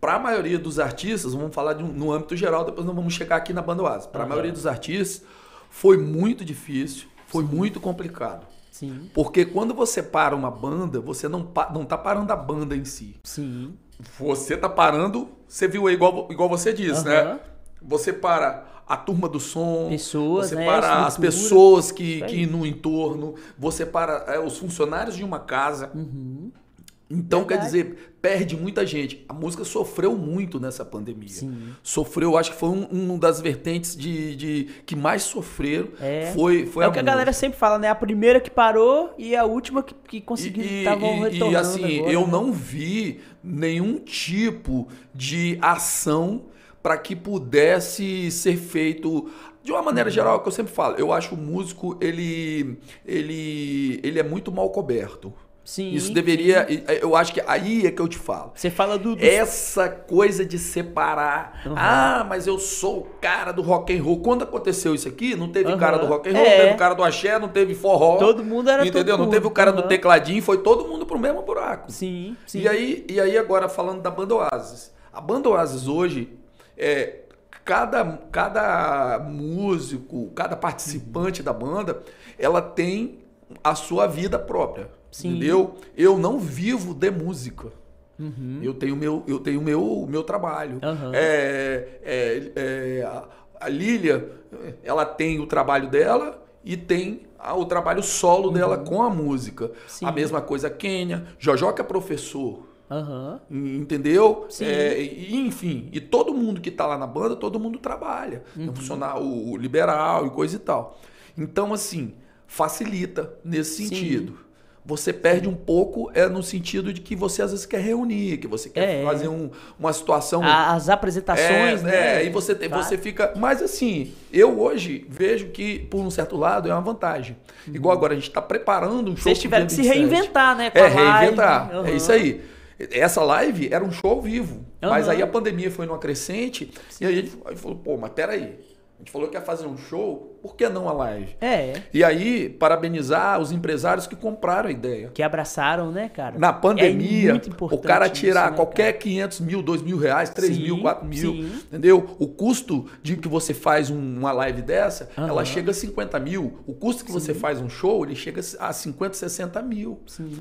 para a maioria dos artistas, vamos falar um, no âmbito geral, depois não vamos chegar aqui na banda Oasis. Para a uhum. maioria dos artistas, foi muito difícil, foi Sim. muito complicado. Sim. Porque quando você para uma banda, você não, não tá parando a banda em si. Sim. Você tá parando, você viu aí, igual, igual você disse, uhum. né? Você para a turma do som, pessoas, você né? para as pessoas que, que no entorno, você para é, os funcionários de uma casa. Uhum. Então, Verdade. quer dizer, perde muita gente. A música sofreu muito nessa pandemia. Sim. Sofreu, acho que foi uma um das vertentes de, de, que mais sofreram. É, foi, foi é a o que música. a galera sempre fala, né? A primeira que parou e a última que, que conseguiu. E, estavam e assim, agora, eu né? não vi nenhum tipo de ação para que pudesse ser feito de uma maneira uhum. geral, é o que eu sempre falo, eu acho o músico ele ele ele é muito mal coberto. Sim, Isso deveria. Sim. É, eu acho que aí é que eu te falo. Você fala do. do... Essa coisa de separar. Uhum. Ah, mas eu sou o cara do rock and roll. Quando aconteceu isso aqui, não teve uhum. cara do rock and roll, é. não teve o cara do axé, não teve forró. Todo mundo era Entendeu? Não teve o cara uhum. do tecladinho, foi todo mundo pro mesmo buraco. Sim, sim. E aí, e aí agora falando da banda Oasis. A banda Oasis hoje é, cada, cada músico, cada participante da banda, ela tem a sua vida própria. Sim. Entendeu? Eu não vivo de música. Uhum. Eu tenho meu, eu tenho meu, meu trabalho. Uhum. É, é, é, a, Lília, Lilia, ela tem o trabalho dela e tem o trabalho solo uhum. dela com a música. Sim. A mesma coisa a Kênia. Jojoca é professor. Uhum. Entendeu? Sim. É, e, enfim, e todo mundo que está lá na banda, todo mundo trabalha. Uhum. Funcionar o, liberal e coisa e tal. Então, assim, facilita nesse Sim. sentido você perde um pouco é no sentido de que você às vezes quer reunir, que você quer é, é. fazer Um, uma situação. As apresentações, é, né? É, e você, tem, você tá. fica. Mas assim, eu hoje vejo que, por um certo lado, é uma vantagem. Uhum. Igual agora, a gente está preparando um show. Vocês tiveram que se reinventar, né? Com é, reinventar. É uhum. É isso aí. Essa live era um show ao vivo. Uhum. Mas aí a pandemia foi numa crescente Sim. e aí a gente falou, pô, mas peraí a gente falou que ia fazer um show, por que não a live? É. E aí, parabenizar os empresários que compraram a ideia. Que abraçaram, né, cara? Na é pandemia, é muito o cara tirar isso, né, qualquer cara? 500 mil, 2 mil reais, 3 sim, mil, 4 mil, sim. entendeu? O custo de que você faz uma live dessa, uhum. ela chega a 50 mil. O custo que sim. você faz um show, ele chega a 50, 60 mil. Sim.